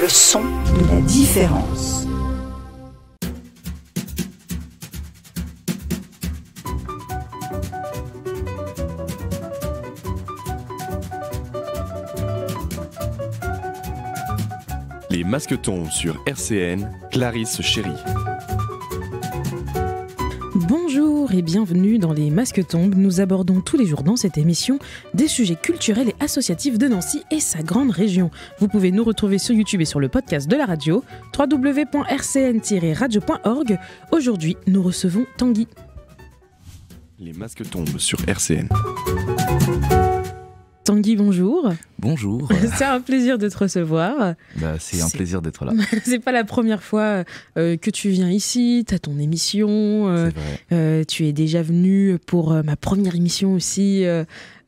Le son de la différence. Les masquetons sur RCN, Clarisse Chéri et bienvenue dans les Masques Tombes. Nous abordons tous les jours dans cette émission des sujets culturels et associatifs de Nancy et sa grande région. Vous pouvez nous retrouver sur YouTube et sur le podcast de la radio www.rcn-radio.org. Aujourd'hui, nous recevons Tanguy. Les Masques Tombent sur RCN. Tanguy, bonjour. Bonjour. C'est un plaisir de te recevoir. Bah, c'est un plaisir d'être là. c'est pas la première fois euh, euh, que tu viens ici, tu as ton émission, euh, tu es déjà venu pour ma première émission aussi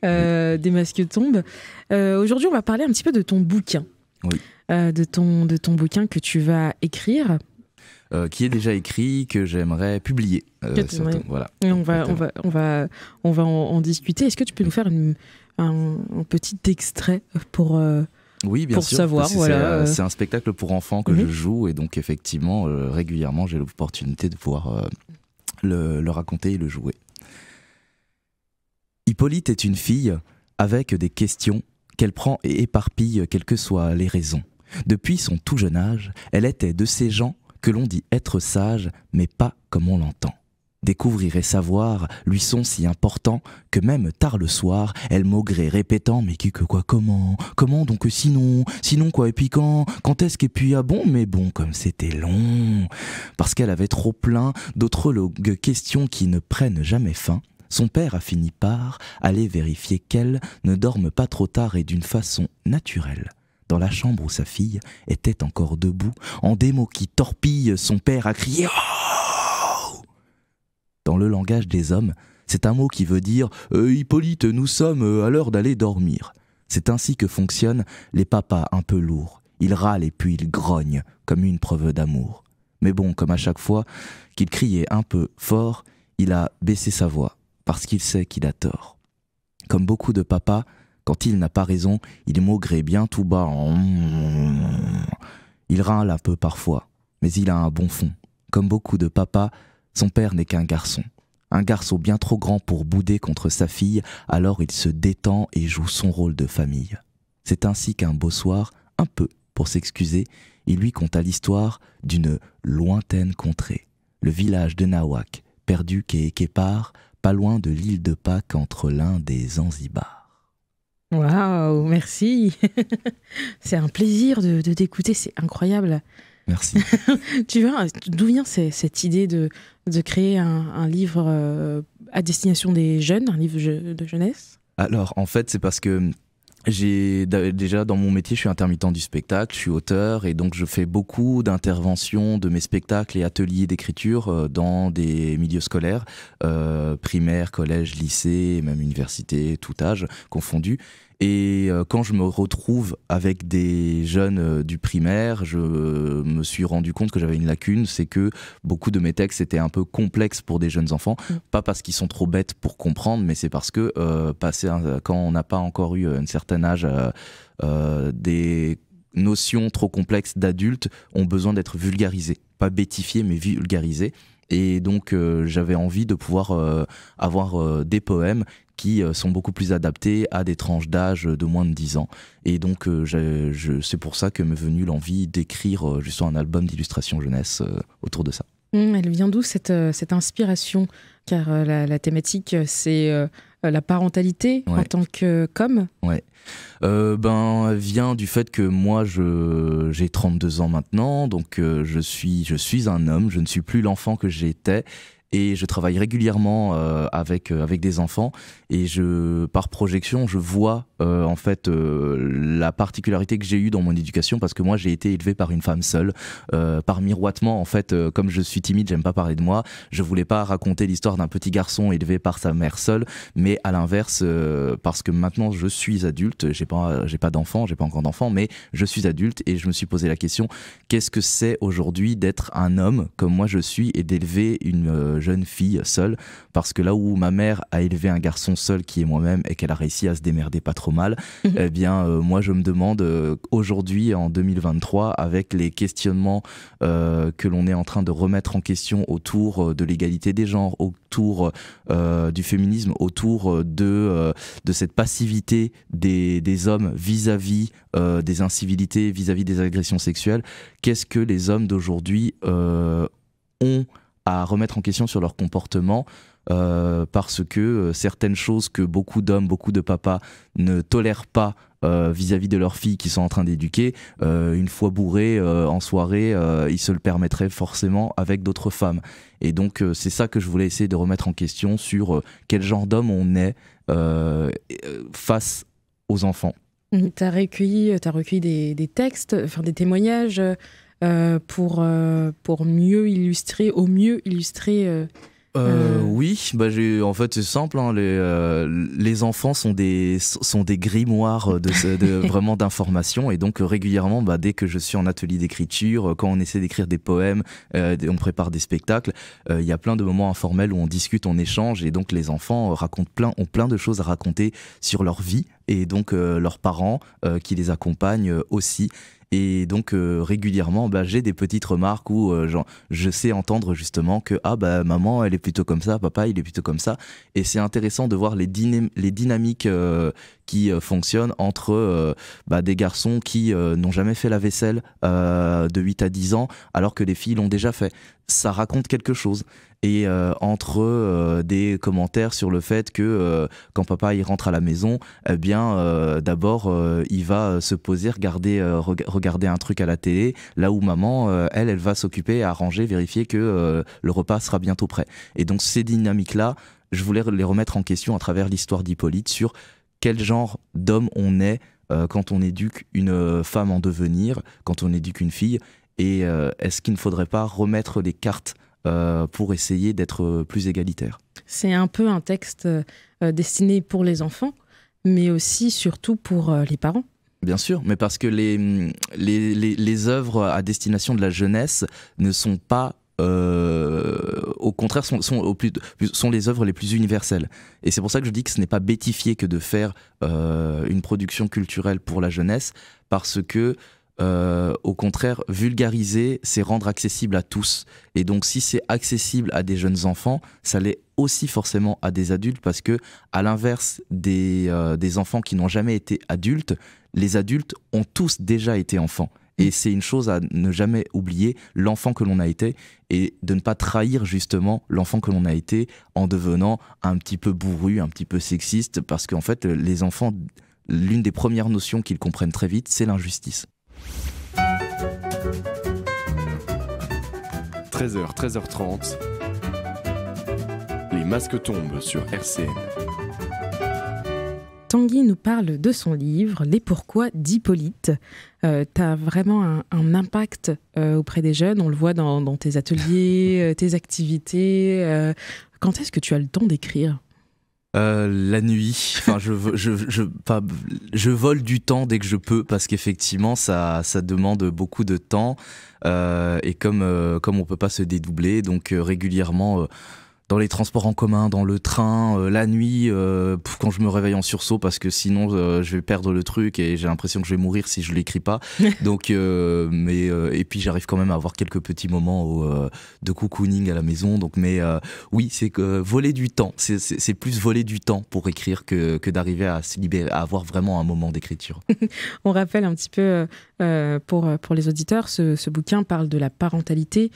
des masques tombent. Aujourd'hui, on va parler un petit peu de ton bouquin. Oui. de, ton, de ton bouquin que tu vas écrire. qui est déjà écrit, que j'aimerais publier. surtout, voilà. Et on, va, on, va, on, va, on va en discuter. Est-ce que tu peux nous faire une, un, petit extrait pour. Euh, oui, bien savoir. Euh, euh. C'est un spectacle pour enfants que je mhm. joue et donc effectivement, régulièrement, j'ai l'opportunité de pouvoir le, le, raconter et le jouer. Hippolyte est une fille avec des questions qu'elle prend et éparpille, quelles que soient les raisons. Depuis son tout jeune âge, elle était de ces gens que l'on dit être sages, mais pas comme on l'entend. Découvrir et savoir lui sont si importants que même tard le soir, elle maugrait, répétant Mais qui que quoi, comment Comment donc sinon Sinon quoi Et puis quand Quand est-ce qu'et puis ah bon Mais bon, comme c'était long Parce qu'elle avait trop plein d'autres questions qui ne prennent jamais fin, son père a fini par aller vérifier qu'elle ne dorme pas trop tard et d'une façon naturelle dans la chambre où sa fille était encore debout, en des mots qui torpillent, son père a crié «Oh dans le langage des hommes, c'est un mot qui veut dire euh, Hippolyte, nous sommes euh, à l'heure d'aller dormir. C'est ainsi que fonctionnent les papas un peu lourds. Ils râlent et puis ils grognent, comme une preuve d'amour. Mais bon, comme à chaque fois qu'il criait un peu fort, il a baissé sa voix, parce qu'il sait qu'il a tort. Comme beaucoup de papas, quand il n'a pas raison, il maugrait bien tout bas en... Il râle un peu parfois, mais il a un bon fond. Comme beaucoup de papas, son père n'est qu'un garçon. Un garçon bien trop grand pour bouder contre sa fille, alors il se détend et joue son rôle de famille. C'est ainsi qu'un beau soir, un peu pour s'excuser, il lui conta l'histoire d'une lointaine contrée, le village de Nawak, perdu qu'est pas loin de l'île de Pâques entre l'un des Zanzibars. Waouh, merci. c'est un plaisir de d'écouter, c'est incroyable. Merci. tu vois, d'où vient cette idée de, créer un, livre euh, à destination des jeunes, un livre de jeunesse Alors, en fait, c'est parce que hum, j'ai déjà dans mon métier, je suis intermittent du spectacle, je suis auteur et donc je fais beaucoup d'interventions de mes spectacles et ateliers d'écriture euh, dans des milieux scolaires, primaires, euh, primaire, collège, lycée, même université, tout âge confondu. Et euh, quand je me retrouve avec des jeunes euh, du primaire, je me suis rendu compte que j'avais une lacune, c'est que beaucoup de mes textes étaient un peu complexes pour des jeunes enfants, mm. pas parce qu'ils sont trop bêtes pour comprendre, mais c'est parce que euh, quand on n'a pas encore eu un certain âge, des notions trop complexes d'adultes ont besoin d'être vulgarisées, pas bêtifiées, mais vulgarisées. Et donc euh, j'avais envie de pouvoir euh, avoir euh, des poèmes qui sont beaucoup plus adaptés à des tranches d'âge de moins de 10 ans. Et donc c'est pour ça que m'est venue l'envie d'écrire justement un album d'illustration jeunesse autour de ça. Hum, elle vient d'où cette, euh, cette, inspiration Car euh, la, thématique, euh, c'est la parentalité en tant que comme Ouais. ben, elle vient du fait que moi, je, j'ai 32 ans maintenant, donc je, suis, je suis un homme, je ne suis plus l'enfant que j'étais, et je travaille régulièrement euh, avec euh, avec des enfants et je par projection je vois euh, en fait la particularité que j'ai eue dans mon éducation parce que moi j'ai été élevé par une femme seule par miroitement en fait comme je suis timide j'aime pas parler de moi je voulais pas raconter l'histoire d'un petit garçon élevé par sa mère seule mais à l'inverse parce que maintenant je suis adulte j'ai pas j'ai pas d'enfant j'ai pas encore d'enfant mais je suis adulte et je me suis posé la question qu'est-ce que c'est aujourd'hui d'être un homme comme moi je suis et d'élever une jeune fille seule, parce que là où ma mère a élevé un garçon seul qui est moi-même et qu'elle a réussi à se démerder pas trop mal, mhm. eh bien euh, moi je me demande euh, aujourd'hui en 2023 avec les questionnements euh, que l'on est en train de remettre en question autour de l'égalité des genres, autour du féminisme, autour de, de cette passivité des, des hommes vis-à-vis des incivilités, vis-à-vis -vis des agressions sexuelles, qu'est-ce que les hommes d'aujourd'hui ont à remettre en question sur leur comportement euh, parce que euh, certaines choses que beaucoup d'hommes, beaucoup de papas ne tolèrent pas euh, vis-à-vis de leurs filles qui sont en train d'éduquer, une fois bourrées en soirée, ils se le permettraient forcément avec d'autres femmes. Et donc c'est ça que je voulais essayer de remettre en question sur quel genre d'homme on est face aux enfants. Mmh. Tu as recueilli, as recueilli des, des, textes, enfin des témoignages euh, pour, euh, pour mieux illustrer, au mieux illustrer euh, Oui, bah j'ai en fait c'est simple. Hein, les, les enfants sont des sont des grimoires de, vraiment d'informations et donc régulièrement, bah, dès que je suis en atelier d'écriture, quand on essaie d'écrire des poèmes, on prépare des spectacles, il y a plein de moments informels où on discute, on échange et donc les enfants racontent plein ont plein de choses à raconter sur leur vie et donc leurs parents qui les accompagnent aussi et donc euh, régulièrement, bah, j'ai des petites remarques où euh, je sais entendre justement que ah bah maman elle est plutôt comme ça, papa il est plutôt comme ça. Et c'est intéressant de voir les, dynamiques euh, qui fonctionnent entre bah, des garçons qui n'ont jamais fait la vaisselle de 8 à 10 ans alors que les filles l'ont déjà fait ça raconte quelque chose. Et euh, entre euh, des commentaires sur le fait que euh, quand papa il rentre à la maison, eh bien d'abord il va se poser, regarder, regarder un truc à la télé, là où maman, elle, elle va s'occuper à vérifier que le repas sera bientôt prêt. Et donc ces dynamiques-là, je voulais les remettre en question à travers l'histoire d'Hippolyte sur quel genre d'homme on est quand on éduque une femme en devenir, quand on éduque une fille, et euh, est-ce qu'il ne faudrait pas remettre les cartes euh, pour essayer d'être euh, plus égalitaire C'est un peu un texte destiné pour les enfants, mais aussi surtout pour les parents. Bien sûr, mais parce que les, les, les, œuvres à destination de la jeunesse ne sont pas au contraire, sont, sont, les œuvres les plus universelles. Et c'est pour ça que je dis que ce n'est pas bétifié que de faire une production culturelle pour la jeunesse, parce que euh, au contraire, vulgariser, c'est rendre accessible à tous. Et donc, si c'est accessible à des jeunes enfants, ça l'est aussi forcément à des adultes parce que, à l'inverse euh, des enfants qui n'ont jamais été adultes, les adultes ont tous déjà été enfants. Et c'est une chose à ne jamais oublier, l'enfant que l'on a été, et de ne pas trahir justement l'enfant que l'on a été en devenant un petit peu bourru, un petit peu sexiste, parce qu'en fait, les enfants, l'une des premières notions qu'ils comprennent très vite, c'est l'injustice. 13h, 13h30. Les masques tombent sur RCN. Tanguy nous parle de son livre Les pourquoi d'Hippolyte. Euh, t'as tu as vraiment un, impact euh, auprès des jeunes, on le voit dans, tes ateliers, euh, tes activités. quand est-ce que tu as le temps d'écrire euh, la nuit. Enfin, je, je, je, pas, je, vole du temps dès que je peux parce qu'effectivement, ça, ça demande beaucoup de temps. Euh, et comme, euh, comme on peut pas se dédoubler, donc euh, régulièrement, dans les transports en commun, dans le train, euh, la nuit, euh, quand je me réveille en sursaut parce que sinon euh, je vais perdre le truc et j'ai l'impression que je vais mourir si je l'écris pas. Donc, mais et puis j'arrive quand même à avoir quelques petits moments de cocooning à la maison. Donc, mais oui, c'est que voler du temps, c'est plus voler du temps pour écrire que, que d'arriver à à avoir vraiment un moment d'écriture. On rappelle un petit peu pour pour les auditeurs, ce, bouquin parle de la parentalité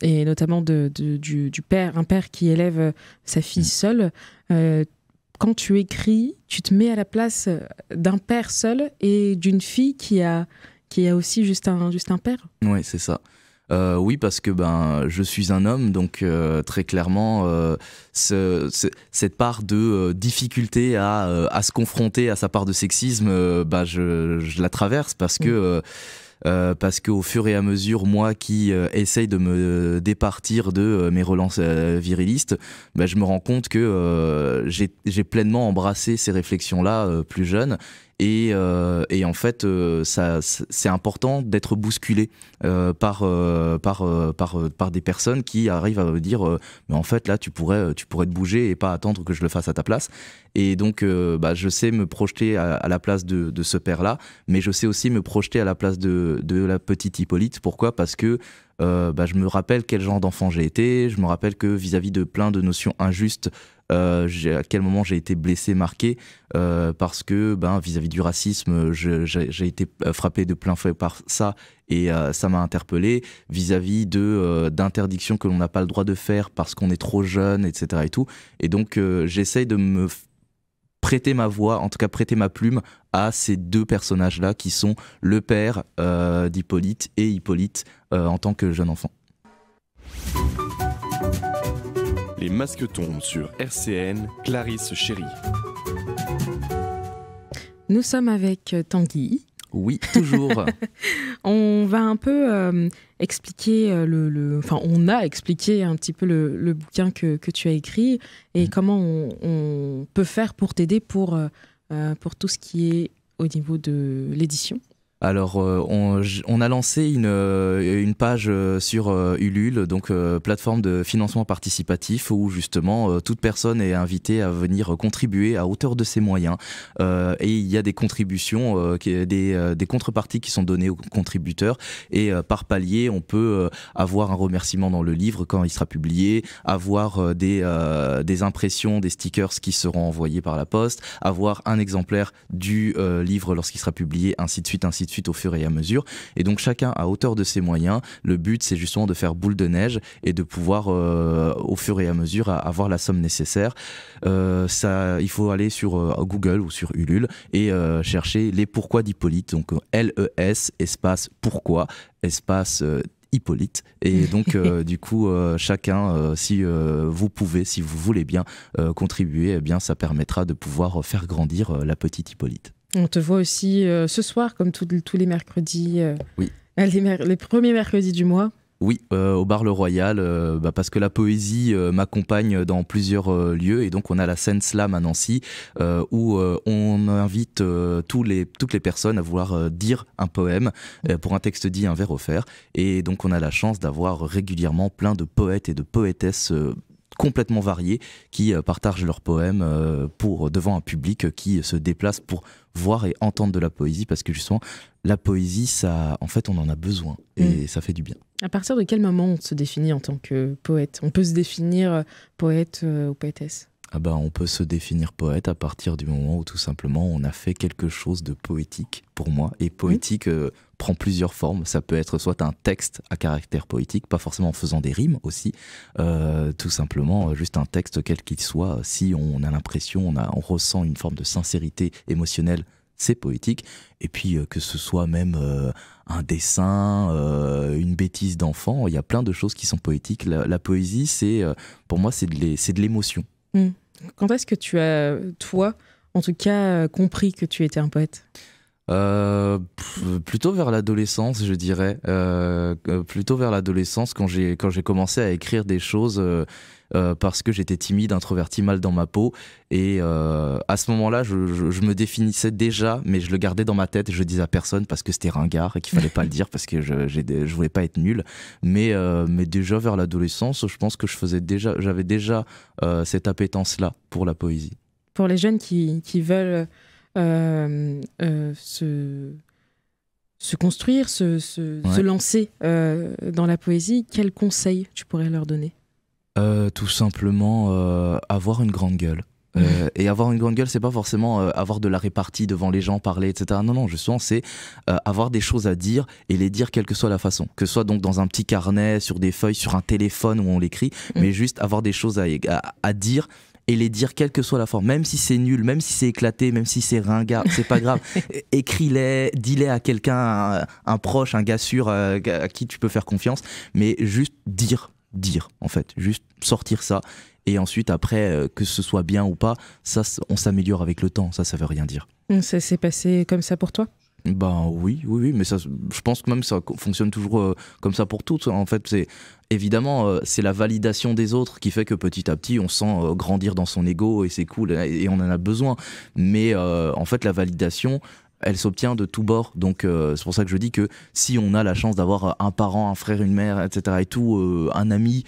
et notamment de, du, père, un père qui élève euh, sa fille mm. seule. Euh, quand tu écris, tu te mets à la place euh, d'un père seul et d'une fille qui a, qui a aussi juste un, juste un père. Oui, c'est ça. oui, parce que ben, je suis un homme, donc très clairement, cette part de difficulté à, à, se confronter à sa part de sexisme, bah, je, je, la traverse parce mm. que euh, parce qu'au fur et à mesure, moi qui euh, essaye de me départir de euh, mes relances virilistes, bah, je me rends compte que j'ai pleinement embrassé ces réflexions-là plus jeune euh, et, en fait, euh, c'est important d'être bousculé euh, par, par, des personnes qui arrivent à me dire Mais en fait, là, tu pourrais, tu pourrais te bouger et pas attendre que je le fasse à ta place. Et donc, bah, je sais me projeter à, la place de, ce père-là, mais je sais aussi me projeter à la place de, la petite Hippolyte. Pourquoi Parce que bah, je me rappelle quel genre d'enfant j'ai été, je me rappelle que vis à -vis de plein de notions injustes euh, à quel moment j'ai été blessé, marqué, euh, parce que ben vis-à-vis du racisme, j'ai été euh, frappé de plein fouet par ça et ça m'a interpellé vis-à-vis de d'interdictions que l'on n'a pas le droit de faire parce qu'on est trop jeune, etc. et tout. Et donc j'essaye de me prêter ma voix, en tout cas prêter ma plume à ces deux personnages-là qui sont le père d'Hippolyte et Hippolyte en tant que jeune enfant. Les masques tombent sur RCN, Clarisse Chéry. Nous sommes avec euh, Tanguy. Oui, toujours. on va un peu euh, expliquer euh, le, Enfin, on a expliqué un petit peu le, bouquin que, tu as écrit et mm. comment on, peut faire pour t'aider pour, pour tout ce qui est au niveau de l'édition alors, euh, on, a lancé une, euh, page euh, sur Ulule, donc plateforme de financement participatif, où justement toute personne est invitée à venir contribuer à hauteur de ses moyens. et il y a des contributions, des, des, contreparties qui sont données aux contributeurs. Et par palier, on peut avoir un remerciement dans le livre quand il sera publié, avoir des, des impressions, des stickers qui seront envoyés par la poste, avoir un exemplaire du livre lorsqu'il sera publié, ainsi de suite, ainsi de suite de suite au fur et à mesure. Et donc chacun à hauteur de ses moyens. Le but, c'est justement de faire boule de neige et de pouvoir euh, au fur et à mesure avoir la somme nécessaire. Euh, ça, il faut aller sur euh, Google ou sur Ulule et chercher les pourquoi d'Hippolyte. Donc L-E-S espace pourquoi espace Hippolyte. Et donc, du coup, chacun, si vous pouvez, si vous voulez bien contribuer, eh bien, ça permettra de pouvoir faire grandir la petite Hippolyte. On te voit aussi euh, ce soir, comme tous les mercredis. Euh, oui. Les, premiers mercredis du mois. Oui, euh, au bar Le Royal, bah, parce que la poésie m'accompagne dans plusieurs lieux et donc on a la scène slam à Nancy où on invite toutes les personnes à vouloir dire un poème pour un texte dit, un verre offert et donc on a la chance d'avoir régulièrement plein de poètes et de poétesses complètement variés qui euh, partagent leurs poèmes euh, pour, devant un public euh, qui se déplace pour voir et entendre de la poésie parce que justement la poésie ça en fait on en a besoin et mm. ça fait du bien. À partir de quel moment on se définit en tant que poète On peut se définir poète ou poétesse ah bah, on peut se définir poète à partir du moment où tout simplement on a fait quelque chose de poétique pour moi. Et poétique euh, prend plusieurs formes. Ça peut être soit un texte à caractère poétique, pas forcément en faisant des rimes aussi, euh, tout simplement euh, juste un texte quel qu'il soit. Si on a l'impression, on, a, on ressent une forme de sincérité émotionnelle c'est poétique. Et puis que ce soit même un dessin, une bêtise d'enfant, il y a plein de choses qui sont poétiques. La, poésie, c'est pour moi, c'est de l'émotion. Mmh. Quand est-ce que tu as, toi, en tout cas, euh, compris que tu étais un poète euh, plutôt vers l'adolescence, je dirais. Euh, euh, plutôt vers l'adolescence, quand j'ai quand j'ai commencé à écrire des choses parce que j'étais timide, introverti, mal dans ma peau. Et à ce moment-là, je, me définissais déjà, mais je le gardais dans ma tête. Et je le disais à personne parce que c'était ringard et qu'il fallait pas le dire parce que je je voulais pas être nul. Mais mais déjà vers l'adolescence, je pense que je faisais déjà, j'avais déjà cette appétence-là pour la poésie. Pour les jeunes qui veulent euh, euh, se, se construire, se, se, lancer euh, dans la poésie, quels conseils tu pourrais leur donner Tout simplement avoir une grande gueule. et avoir une grande gueule, c'est pas forcément avoir de la répartie devant les gens, parler, etc. Non, non, justement, c'est avoir des choses à dire et les dire quelle que soit la façon. Que ce soit donc dans un petit carnet, sur des feuilles, sur un téléphone où on l'écrit, mm. mais juste avoir des choses à, à dire et les dire quelle que soit la forme, même si c'est nul, même si c'est éclaté, même si c'est ringard, c'est pas grave. Écris-les, dis-les à quelqu'un, un, proche, un gars sûr euh, à qui tu peux faire confiance, mais juste dire, dire en fait, juste sortir ça. Et ensuite, après, euh, que ce soit bien ou pas, ça, on s'améliore avec le temps. Ça, ça veut rien dire. Ça s'est passé comme ça pour toi ben oui, oui, oui, mais ça, je pense que même ça fonctionne toujours euh, comme ça pour toutes. En fait, c'est évidemment euh, c'est la validation des autres qui fait que petit à petit on sent euh, grandir dans son ego et c'est cool et, on en a besoin. Mais en fait, la validation, elle s'obtient de tous bords. Donc euh, c'est pour ça que je dis que si on a la chance d'avoir euh, un parent, un frère, une mère, etc. et tout, euh, un ami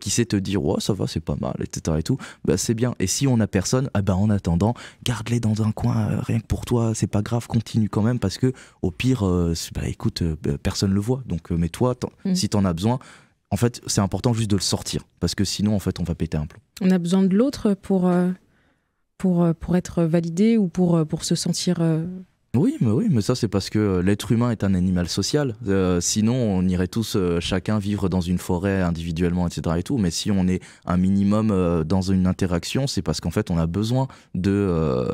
qui sait te dire ouais ça va, c'est pas mal, etc. et tout, bah, c'est bien. Et si on a personne, ah ben en attendant, garde-les dans un coin rien que pour toi, c'est pas grave, continue quand même parce que au pire, bah écoute, bah, personne le voit. Donc mais toi, mmh. si t'en as besoin, en fait, c'est important juste de le sortir parce que sinon, en fait, on va péter un plomb. On a besoin de l'autre pour, pour, pour être validé ou pour, pour se sentir oui, mais oui, mais ça c'est parce que euh, l'être humain est un animal social. Euh, sinon, on irait tous euh, chacun vivre dans une forêt individuellement, etc. Et tout. Mais si on est un minimum dans une interaction, c'est parce qu'en fait, on a besoin de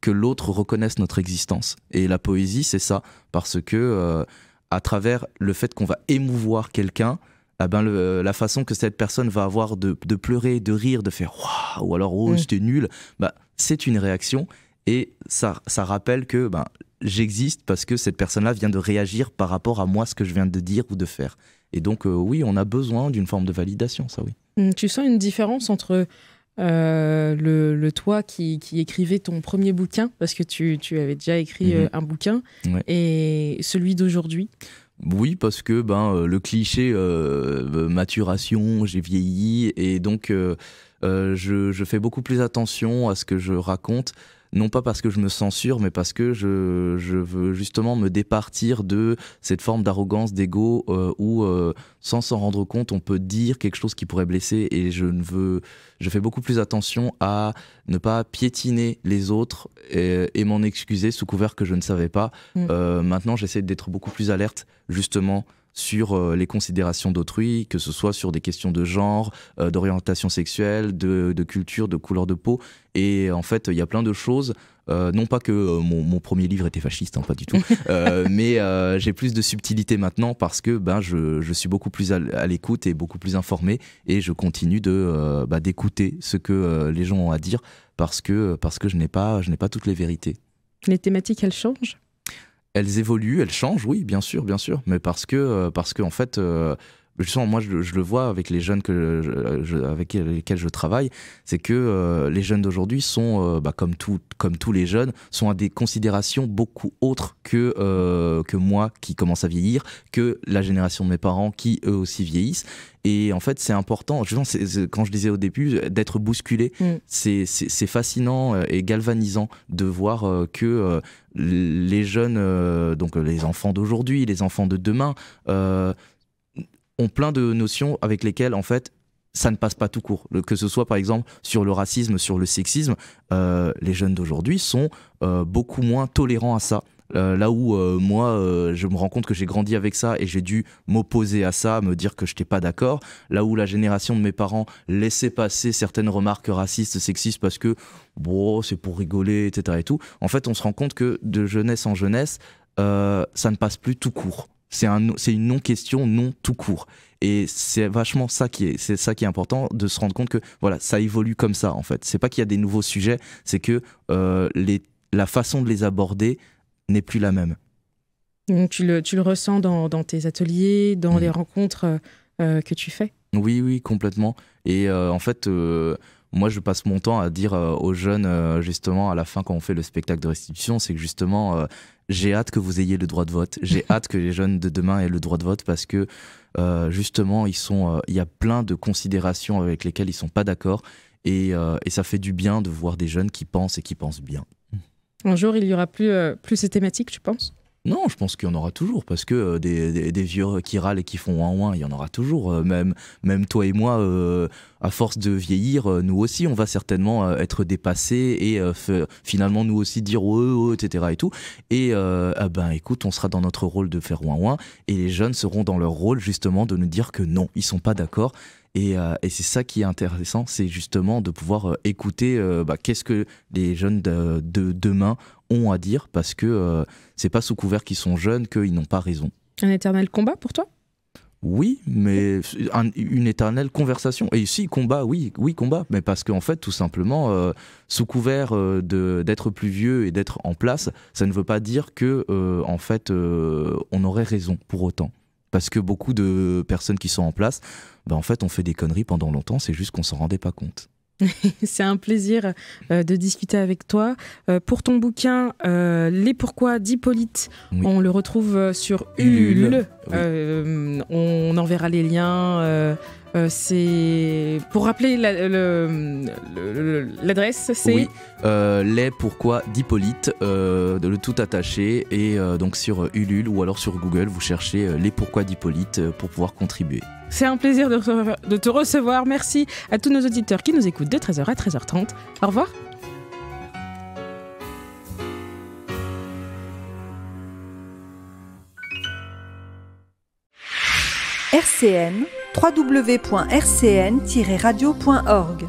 que l'autre reconnaisse notre existence. Et la poésie, c'est ça, parce que à travers le fait qu'on va émouvoir quelqu'un, ah ben la façon que cette personne va avoir de, pleurer, de rire, de faire waouh ou alors oh mm. j'étais nul, bah, c'est une réaction et ça, ça rappelle que ben, j'existe parce que cette personne-là vient de réagir par rapport à moi ce que je viens de dire ou de faire. Et donc euh, oui, on a besoin d'une forme de validation, ça oui. Hum, tu sens une différence entre euh, le, toi qui, qui, écrivait ton premier bouquin, parce que tu, tu avais déjà écrit mhm. euh, un bouquin, et celui d'aujourd'hui oui, parce que ben, le cliché maturation, j'ai vieilli, et donc je, je, fais beaucoup plus attention à ce que je raconte non pas parce que je me censure, mais parce que je, veux justement me départir de cette forme d'arrogance, d'ego, euh, où euh, sans s'en rendre compte, on peut dire quelque chose qui pourrait blesser. Et je ne veux, je fais beaucoup plus attention à ne pas piétiner les autres et, m'en excuser sous couvert que je ne savais pas. Mm. Euh, maintenant, j'essaie d'être beaucoup plus alerte, justement sur euh, les considérations d'autrui, que ce soit sur des questions de genre, euh, d'orientation sexuelle, de, culture, de couleur de peau. Et en fait, il y a plein de choses. Euh, non pas que mon, premier livre était fasciste, hein, pas du tout, mais j'ai plus de subtilité maintenant parce que ben, je, suis beaucoup plus à l'écoute et beaucoup plus informé et je continue de bah, d'écouter ce que les gens ont à dire parce que, parce que je n'ai pas toutes les vérités. Les thématiques, elles changent elles évoluent, elles changent, oui, bien sûr, bien sûr, mais parce que, euh, parce que en fait, euh, Justement, moi je, le vois avec les jeunes que avec lesquels je travaille, c'est que euh, les jeunes d'aujourd'hui sont, euh, bah, comme, tout, comme tous les jeunes, sont à des considérations beaucoup autres que, euh, que moi qui commence à vieillir, que la génération de mes parents qui eux aussi vieillissent. Et en fait, c'est important. Je quand je disais au début, d'être bousculé, mm. c'est c'est fascinant et galvanisant de voir que les jeunes, donc les enfants d'aujourd'hui, les enfants de demain, plein de notions avec lesquelles, en fait, ça ne passe pas tout court. Que ce soit par exemple sur le racisme, sur le sexisme, euh, les jeunes d'aujourd'hui sont euh, beaucoup moins tolérants à ça. Euh, là où moi, je me rends compte que j'ai grandi avec ça et j'ai dû m'opposer à ça, me dire que je n'étais pas d'accord. Là où la génération de mes parents laissait passer certaines remarques racistes, sexistes parce que bon, c'est pour rigoler, etc. Et tout. En fait, on se rend compte que de jeunesse en jeunesse, ça ne passe plus tout court. C'est un, une non-question, non tout court. Et c'est vachement ça qui est, c'est ça qui est important de se rendre compte que voilà, ça évolue comme ça en fait. C'est pas qu'il y a des nouveaux sujets, c'est que euh, les, la façon de les aborder n'est plus la même. Donc tu le, tu le ressens dans, tes ateliers, dans les rencontres euh, que tu fais Oui, oui, complètement. Et euh, en fait, moi, je passe mon temps à dire aux jeunes, justement, à la fin, quand on fait le spectacle de restitution, c'est que justement, j'ai hâte que vous ayez le droit de vote. J'ai hâte que les jeunes de demain aient le droit de vote parce que euh, justement, euh, il y a plein de considérations avec lesquelles ils sont pas d'accord euh, et, ça fait du bien de voir des jeunes qui pensent et qui pensent bien. Un jour, il y aura plus, plus ces thématiques, tu penses non, je pense qu'il y en aura toujours, parce que euh, des, vieux qui râlent et qui font ouin ouin, il y en aura toujours. Euh, même, même toi et moi, euh, à force de vieillir, nous aussi, on va certainement être dépassés et finalement nous aussi dire ouin etc. et tout. Et ah ben écoute, on sera dans notre rôle de faire ouin ouin, et les jeunes seront dans leur rôle justement de nous dire que non, ils sont pas d'accord. Euh, et, c'est ça qui est intéressant, c'est justement de pouvoir euh, écouter euh, bah, qu'est-ce que les jeunes de, demain ont à dire, parce que c'est pas sous couvert qu'ils sont jeunes qu'ils n'ont pas raison. Un éternel combat pour toi oui, mais une éternelle conversation. Et si, combat, oui, oui, combat. Mais parce qu'en fait, tout simplement, sous couvert d'être plus vieux et d'être en place, ça ne veut pas dire que, en fait, on aurait raison pour autant parce que beaucoup de personnes qui sont en place, bah, en fait, on fait des conneries pendant longtemps, c'est juste qu'on s'en rendait pas compte. C'est un plaisir euh, de discuter avec toi. Euh, pour ton bouquin euh, Les Pourquoi d'Hippolyte, on le retrouve sur Ulule. on enverra les liens euh, c'est pour rappeler l'adresse, c'est euh, les pourquoi d'Hippolyte, euh, de le tout attaché et donc sur Ulule ou alors sur Google, vous cherchez les pourquoi d'Hippolyte pour pouvoir contribuer. C'est un plaisir de, de te recevoir. Merci à tous nos auditeurs qui nous écoutent de 13h à 13h30. Au revoir. RCN www.rcn-radio.org